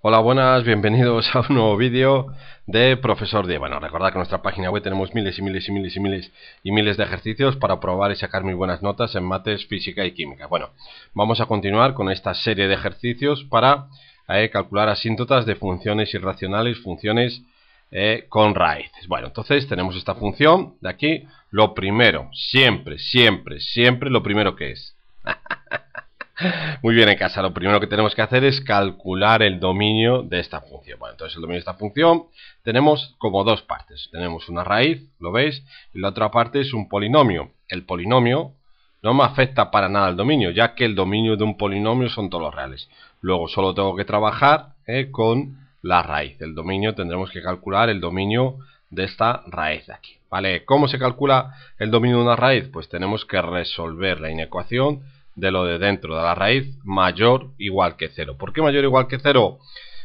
Hola, buenas, bienvenidos a un nuevo vídeo de Profesor D. Bueno, recordad que en nuestra página web tenemos miles y miles y miles y miles y miles de ejercicios para probar y sacar muy buenas notas en mates, física y química. Bueno, vamos a continuar con esta serie de ejercicios para eh, calcular asíntotas de funciones irracionales, funciones eh, con raíces. Bueno, entonces tenemos esta función de aquí. Lo primero, siempre, siempre, siempre lo primero que es muy bien, en casa lo primero que tenemos que hacer es calcular el dominio de esta función. Bueno, entonces el dominio de esta función tenemos como dos partes. Tenemos una raíz, ¿lo veis? Y la otra parte es un polinomio. El polinomio no me afecta para nada al dominio, ya que el dominio de un polinomio son todos los reales. Luego solo tengo que trabajar eh, con la raíz. El dominio tendremos que calcular el dominio de esta raíz de aquí. ¿Vale? ¿Cómo se calcula el dominio de una raíz? Pues tenemos que resolver la inecuación de lo de dentro, de la raíz mayor igual que cero. ¿Por qué mayor igual que cero?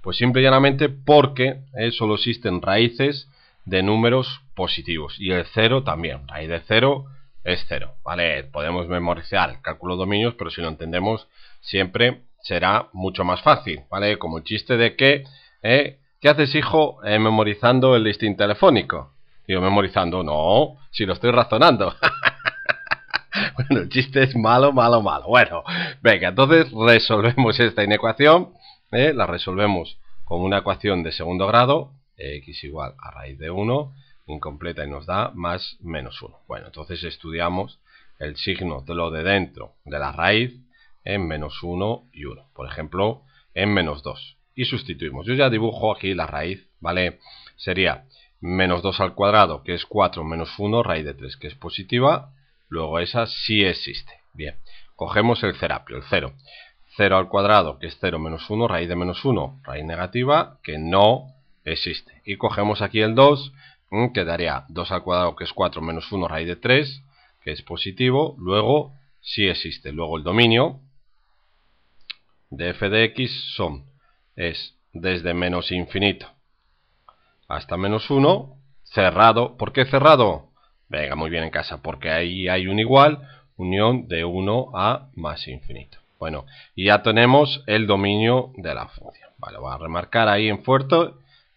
Pues simple llanamente porque eh, solo existen raíces de números positivos y el cero también, raíz de cero es cero. ¿vale? Podemos memorizar cálculo de dominios, pero si lo entendemos siempre será mucho más fácil, ¿vale? Como el chiste de que, eh, ¿qué haces hijo eh, memorizando el listín telefónico? Digo, memorizando, no, si lo estoy razonando. Bueno, el chiste es malo, malo, malo. Bueno, venga, entonces resolvemos esta inecuación. ¿eh? La resolvemos con una ecuación de segundo grado, eh, x igual a raíz de 1, incompleta y nos da más menos 1. Bueno, entonces estudiamos el signo de lo de dentro de la raíz en menos 1 y 1. Por ejemplo, en menos 2. Y sustituimos. Yo ya dibujo aquí la raíz, ¿vale? Sería menos 2 al cuadrado, que es 4 menos 1, raíz de 3, que es positiva, Luego esa sí existe. Bien, cogemos el cerapio, el 0. 0 al cuadrado, que es 0 menos 1, raíz de menos 1, raíz negativa, que no existe. Y cogemos aquí el 2, mm, que daría 2 al cuadrado, que es 4 menos 1, raíz de 3, que es positivo. Luego sí existe. Luego el dominio de f de x son, es desde menos infinito hasta menos 1, cerrado. ¿Por qué cerrado? Venga, muy bien en casa, porque ahí hay un igual, unión de 1 a más infinito. Bueno, y ya tenemos el dominio de la función. Vale, voy a remarcar ahí en fuerte,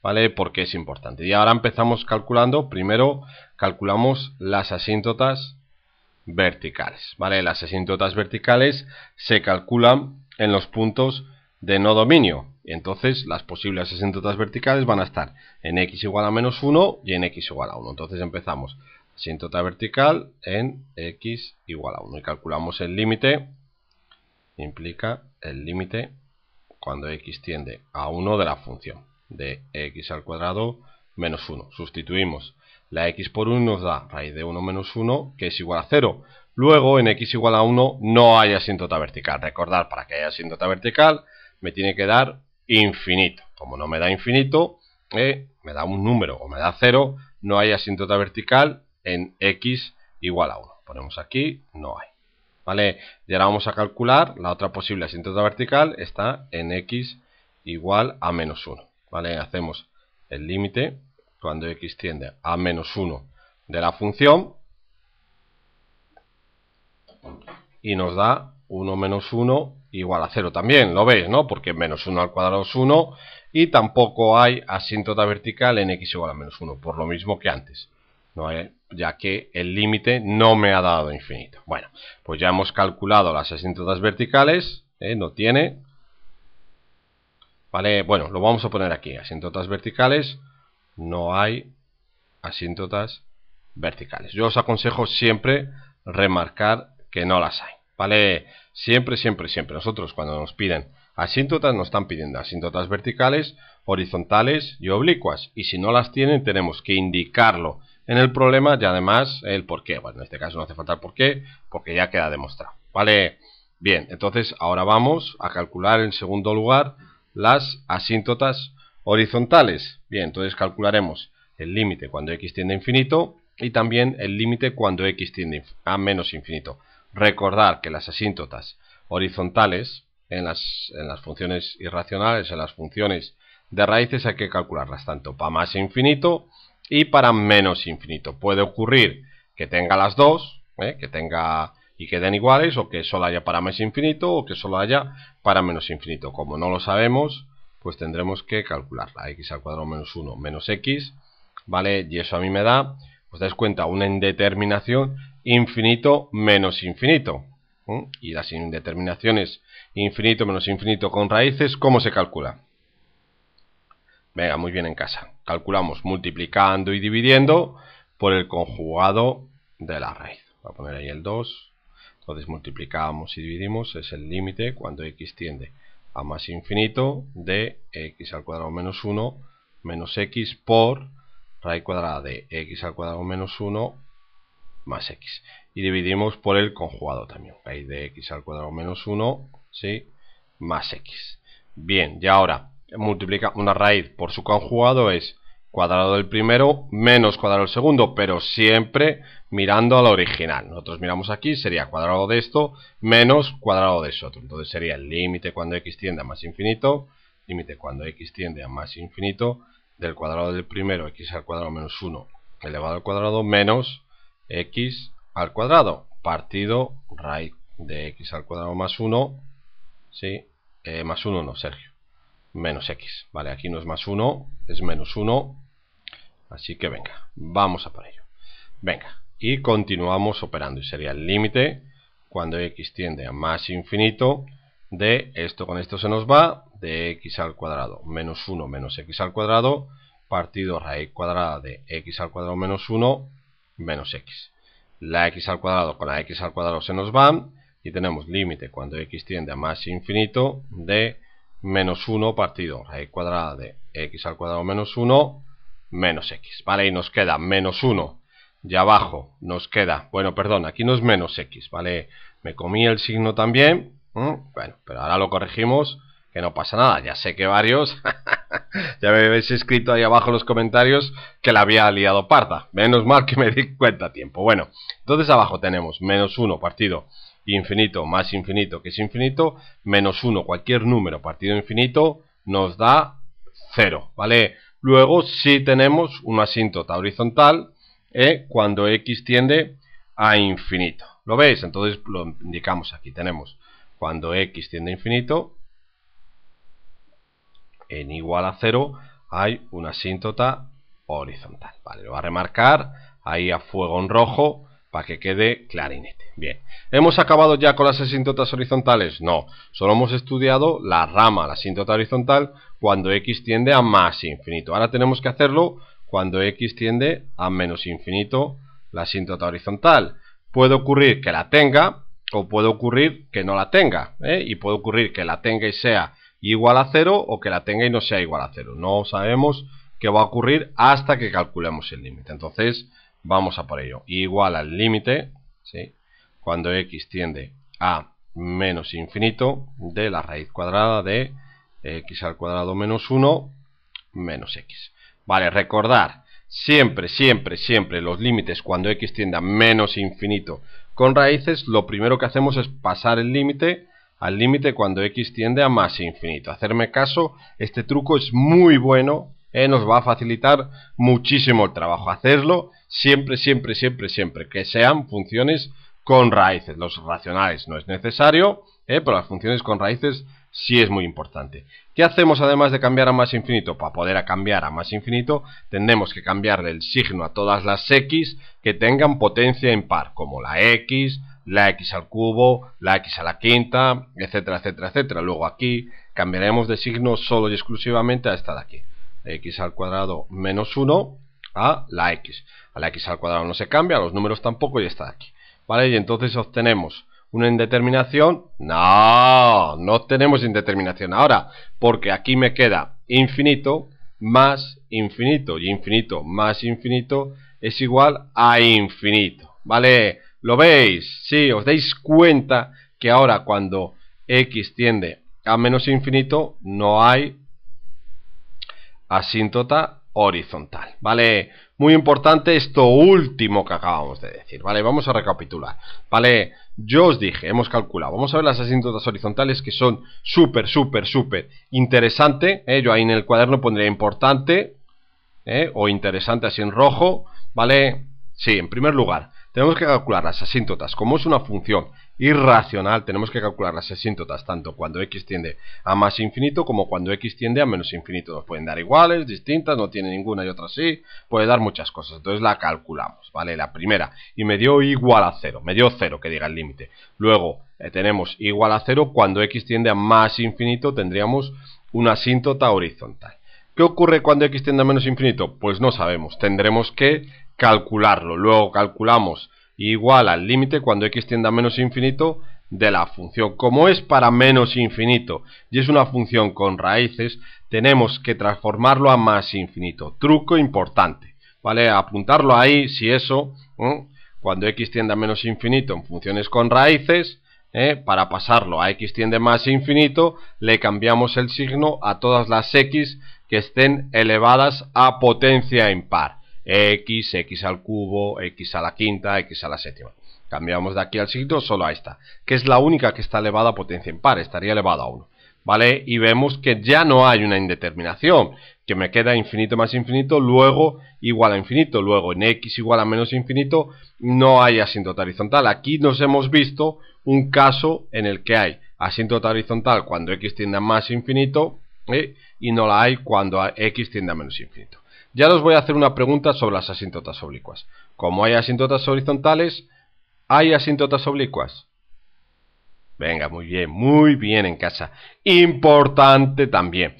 ¿vale? Porque es importante. Y ahora empezamos calculando, primero calculamos las asíntotas verticales, ¿vale? Las asíntotas verticales se calculan en los puntos de no dominio. Entonces las posibles asíntotas verticales van a estar en x igual a menos 1 y en x igual a 1. Entonces empezamos asíntota vertical en x igual a 1. Y calculamos el límite, implica el límite cuando x tiende a 1 de la función de x al cuadrado menos 1. Sustituimos la x por 1 nos da raíz de 1 menos 1 que es igual a 0. Luego en x igual a 1 no hay asíntota vertical. Recordar, para que haya asíntota vertical me tiene que dar infinito. Como no me da infinito, eh, me da un número o me da 0, no hay asíntota vertical en x igual a 1. Ponemos aquí, no hay. ¿Vale? Y ahora vamos a calcular la otra posible asíntota vertical, está en x igual a menos 1. ¿Vale? Hacemos el límite cuando x tiende a menos 1 de la función y nos da 1 menos 1 igual a 0 también, lo veis, ¿no? Porque menos 1 al cuadrado es 1 y tampoco hay asíntota vertical en x igual a menos 1, por lo mismo que antes. No hay ya que el límite no me ha dado infinito. Bueno, pues ya hemos calculado las asíntotas verticales, eh, no tiene. Vale, bueno, lo vamos a poner aquí, asíntotas verticales, no hay asíntotas verticales. Yo os aconsejo siempre remarcar que no las hay, ¿vale? Siempre, siempre, siempre. Nosotros cuando nos piden asíntotas, nos están pidiendo asíntotas verticales, horizontales y oblicuas. Y si no las tienen, tenemos que indicarlo en el problema y además el por qué. Bueno, en este caso no hace falta el por qué, porque ya queda demostrado. ¿Vale? Bien, entonces ahora vamos a calcular en segundo lugar las asíntotas horizontales. Bien, entonces calcularemos el límite cuando x tiende a infinito y también el límite cuando x tiende a menos infinito. Recordar que las asíntotas horizontales en las, en las funciones irracionales, en las funciones de raíces, hay que calcularlas tanto para más infinito y para menos infinito. Puede ocurrir que tenga las dos, ¿eh? que tenga y queden iguales, o que solo haya para más infinito, o que solo haya para menos infinito. Como no lo sabemos, pues tendremos que calcularla. x al cuadrado menos 1 menos x, ¿vale? Y eso a mí me da, os dais cuenta, una indeterminación infinito menos infinito. ¿eh? Y las indeterminaciones infinito menos infinito con raíces, ¿cómo se calcula? Venga, muy bien en casa calculamos multiplicando y dividiendo por el conjugado de la raíz. Voy a poner ahí el 2. Entonces multiplicamos y dividimos, es el límite cuando x tiende a más infinito de x al cuadrado menos 1 menos x por raíz cuadrada de x al cuadrado menos 1 más x. Y dividimos por el conjugado también, raíz de x al cuadrado menos 1, ¿sí? Más x. Bien, y ahora multiplica una raíz por su conjugado es cuadrado del primero menos cuadrado del segundo, pero siempre mirando a la original. Nosotros miramos aquí, sería cuadrado de esto menos cuadrado de eso Entonces sería el límite cuando x tiende a más infinito, límite cuando x tiende a más infinito del cuadrado del primero, x al cuadrado menos 1 elevado al cuadrado menos x al cuadrado partido raíz de x al cuadrado más 1, ¿sí? Eh, más 1 no, Sergio menos x. Vale, aquí no es más 1, es menos 1. Así que venga, vamos a por ello. Venga, y continuamos operando. Y sería el límite cuando x tiende a más infinito de esto con esto se nos va, de x al cuadrado menos 1 menos x al cuadrado partido raíz cuadrada de x al cuadrado menos 1 menos x. La x al cuadrado con la x al cuadrado se nos van y tenemos límite cuando x tiende a más infinito de menos 1 partido raíz cuadrada de x al cuadrado menos 1 menos x, ¿vale? Y nos queda menos 1 y abajo nos queda, bueno, perdón, aquí no es menos x, ¿vale? Me comí el signo también, bueno, pero ahora lo corregimos, que no pasa nada, ya sé que varios, ya me habéis escrito ahí abajo en los comentarios que la había liado parda, menos mal que me di cuenta a tiempo, bueno, entonces abajo tenemos menos 1 partido infinito más infinito, que es infinito, menos 1, cualquier número partido infinito, nos da 0, ¿vale? Luego si tenemos una asíntota horizontal eh, cuando x tiende a infinito. ¿Lo veis? Entonces lo indicamos aquí. Tenemos cuando x tiende a infinito, en igual a 0 hay una asíntota horizontal. Vale, lo va a remarcar ahí a fuego en rojo para que quede clarinete. Bien, ¿hemos acabado ya con las asíntotas horizontales? No, solo hemos estudiado la rama, la asíntota horizontal, cuando x tiende a más infinito. Ahora tenemos que hacerlo cuando x tiende a menos infinito la asíntota horizontal. Puede ocurrir que la tenga o puede ocurrir que no la tenga. ¿eh? Y puede ocurrir que la tenga y sea igual a cero o que la tenga y no sea igual a cero. No sabemos qué va a ocurrir hasta que calculemos el límite. Entonces, vamos a por ello. Igual al límite, cuando x tiende a menos infinito de la raíz cuadrada de x al cuadrado menos 1 menos x. Vale, recordar, siempre, siempre, siempre los límites cuando x tiende a menos infinito con raíces, lo primero que hacemos es pasar el límite al límite cuando x tiende a más infinito. Hacerme caso, este truco es muy bueno eh, nos va a facilitar muchísimo el trabajo. Hacerlo siempre, siempre, siempre, siempre, que sean funciones con raíces. Los racionales no es necesario, eh, pero las funciones con raíces sí es muy importante. ¿Qué hacemos además de cambiar a más infinito? Para poder cambiar a más infinito, tenemos que cambiarle el signo a todas las x que tengan potencia en par como la x, la x al cubo, la x a la quinta, etcétera, etcétera, etcétera. Luego aquí cambiaremos de signo solo y exclusivamente a esta de aquí. Eh, x al cuadrado menos 1 a la x. A la x al cuadrado no se cambia, los números tampoco y está aquí. ¿Vale? Y entonces obtenemos una indeterminación. No, no tenemos indeterminación ahora, porque aquí me queda infinito más infinito. Y infinito más infinito es igual a infinito. ¿Vale? ¿Lo veis? Sí, os dais cuenta que ahora cuando x tiende a menos infinito no hay asíntota horizontal, ¿vale? Muy importante esto último que acabamos de decir, ¿vale? Vamos a recapitular, ¿vale? Yo os dije, hemos calculado, vamos a ver las asíntotas horizontales que son súper, súper, súper interesante, ¿eh? yo ahí en el cuaderno pondría importante, ¿eh? o interesante así en rojo, ¿vale? Sí, en primer lugar, tenemos que calcular las asíntotas, como es una función irracional tenemos que calcular las asíntotas tanto cuando x tiende a más infinito como cuando x tiende a menos infinito. Nos pueden dar iguales, distintas, no tiene ninguna y otra sí, puede dar muchas cosas. Entonces la calculamos, ¿vale? La primera, y me dio igual a cero. me dio cero, que diga el límite. Luego eh, tenemos igual a cero. cuando x tiende a más infinito tendríamos una asíntota horizontal. ¿Qué ocurre cuando x tiende a menos infinito? Pues no sabemos, tendremos que calcularlo. Luego calculamos igual al límite cuando x tienda a menos infinito de la función. Como es para menos infinito y es una función con raíces, tenemos que transformarlo a más infinito. Truco importante, ¿vale? Apuntarlo ahí, si eso, ¿eh? cuando x tiende a menos infinito en funciones con raíces, ¿eh? para pasarlo a x tiende más infinito, le cambiamos el signo a todas las x que estén elevadas a potencia impar x, x al cubo, x a la quinta, x a la séptima. Cambiamos de aquí al signo solo a esta, que es la única que está elevada a potencia impar, estaría elevada a 1. ¿Vale? Y vemos que ya no hay una indeterminación, que me queda infinito más infinito, luego igual a infinito, luego en x igual a menos infinito, no hay asíntota horizontal. Aquí nos hemos visto un caso en el que hay asíntota horizontal cuando x tiende a más infinito ¿eh? y no la hay cuando x tiende a menos infinito. Ya os voy a hacer una pregunta sobre las asíntotas oblicuas. Como hay asíntotas horizontales, ¿hay asíntotas oblicuas? Venga, muy bien, muy bien en casa. Importante también.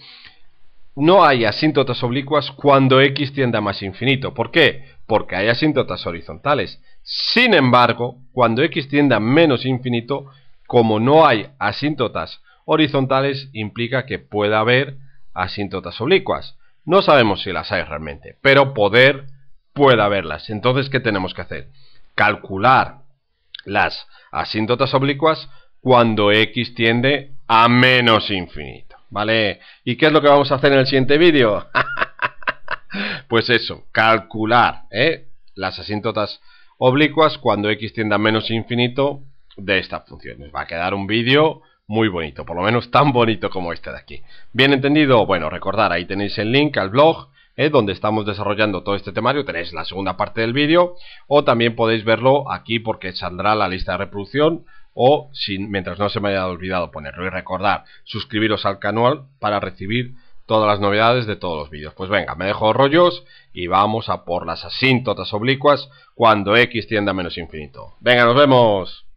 No hay asíntotas oblicuas cuando x tiende a más infinito. ¿Por qué? Porque hay asíntotas horizontales. Sin embargo, cuando x tiende a menos infinito, como no hay asíntotas horizontales, implica que pueda haber asíntotas oblicuas. No sabemos si las hay realmente, pero poder puede haberlas. Entonces, ¿qué tenemos que hacer? Calcular las asíntotas oblicuas cuando x tiende a menos infinito, ¿vale? ¿Y qué es lo que vamos a hacer en el siguiente vídeo? pues eso, calcular ¿eh? las asíntotas oblicuas cuando x tiende a menos infinito de estas funciones. Va a quedar un vídeo muy bonito, por lo menos tan bonito como este de aquí. Bien entendido, bueno, recordar, ahí tenéis el link al blog, eh, donde estamos desarrollando todo este temario, tenéis la segunda parte del vídeo, o también podéis verlo aquí porque saldrá la lista de reproducción, o si, mientras no se me haya olvidado ponerlo. Y recordar, suscribiros al canal para recibir todas las novedades de todos los vídeos. Pues venga, me dejo rollos y vamos a por las asíntotas oblicuas cuando x tienda a menos infinito. Venga, nos vemos.